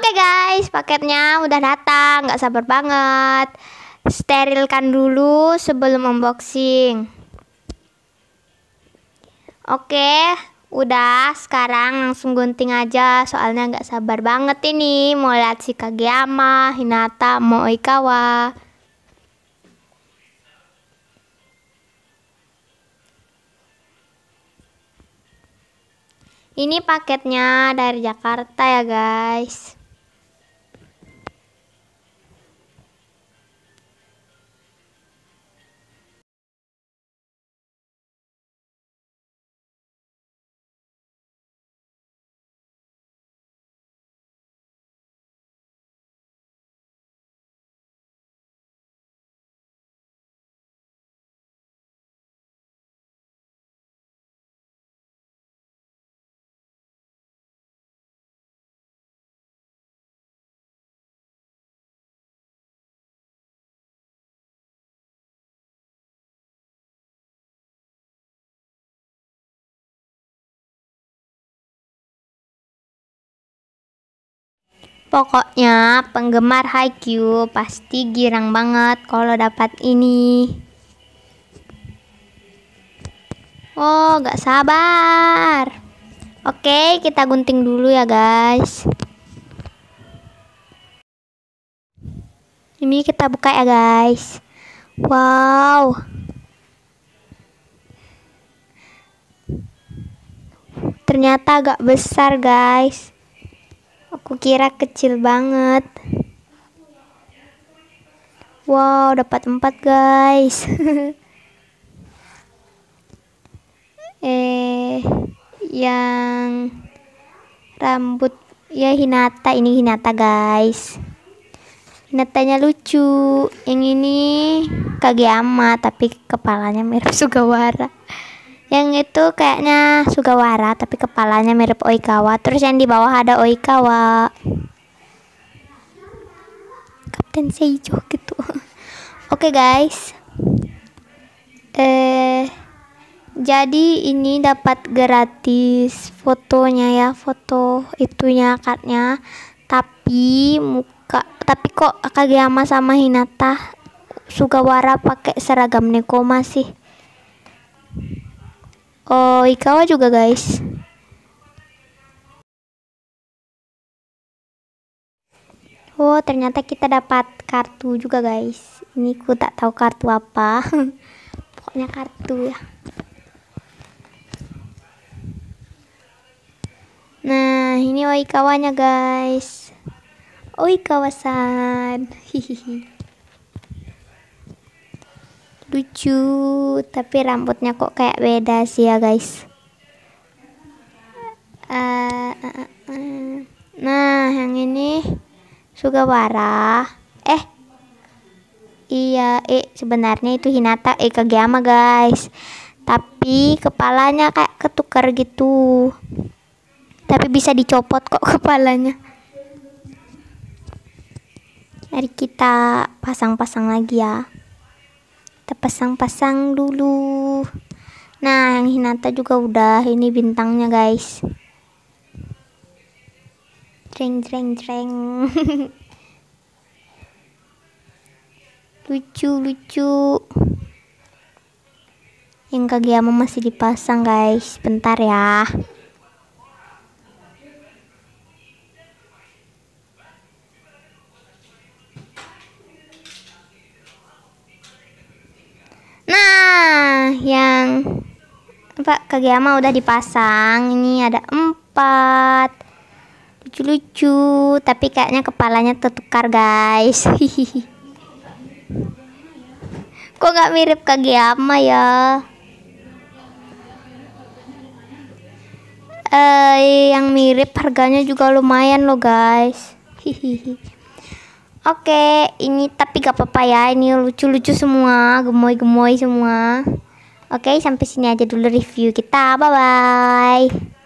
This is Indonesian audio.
Oke okay guys, paketnya udah datang, nggak sabar banget. Sterilkan dulu sebelum unboxing. Oke, okay, udah. Sekarang langsung gunting aja, soalnya nggak sabar banget ini. Mau lihat si Kageyama, Hinata, mau Ikawa. Ini paketnya dari Jakarta ya guys. Pokoknya penggemar Haikyuu pasti girang banget kalau dapat ini. Oh, gak sabar. Oke, kita gunting dulu ya, guys. Ini kita buka ya, guys. Wow. Ternyata agak besar, guys kira kecil banget wow dapat empat guys eh yang rambut ya Hinata ini Hinata guys Hinatanya lucu yang ini Kageyama tapi kepalanya mirip Sugawara yang itu kayaknya Sugawara tapi kepalanya mirip Oikawa terus yang di bawah ada Oikawa Kapten Seijo gitu oke guys eh jadi ini dapat gratis fotonya ya foto itunya kartnya tapi muka tapi kok Akageyama sama Hinata Sugawara pakai seragam neko masih. Oh, Ikawa juga guys Oh ternyata kita dapat kartu juga guys ini ku tak tahu kartu apa pokoknya kartu ya nah ini oikawanya guys oikawa-san hihihi lucu tapi rambutnya kok kayak beda sih ya guys uh, uh, uh. nah yang ini Sugawara eh iya eh sebenarnya itu Hinata eh Kageyama guys tapi kepalanya kayak ketukar gitu tapi bisa dicopot kok kepalanya mari kita pasang-pasang lagi ya pasang pasang dulu nah yang Hinata juga udah ini bintangnya guys jreng jreng jreng lucu lucu yang kagiamu masih dipasang guys bentar ya Kageyama udah dipasang. Ini ada empat. Lucu-lucu. Tapi kayaknya kepalanya tertukar guys. Kok gak mirip Kageyama ya? Eh, yang mirip harganya juga lumayan loh guys. Hihihi. Oke, ini tapi gak apa-apa ya. Ini lucu-lucu semua, gemoy-gemoy semua. Oke, sampai sini aja dulu review kita. Bye bye.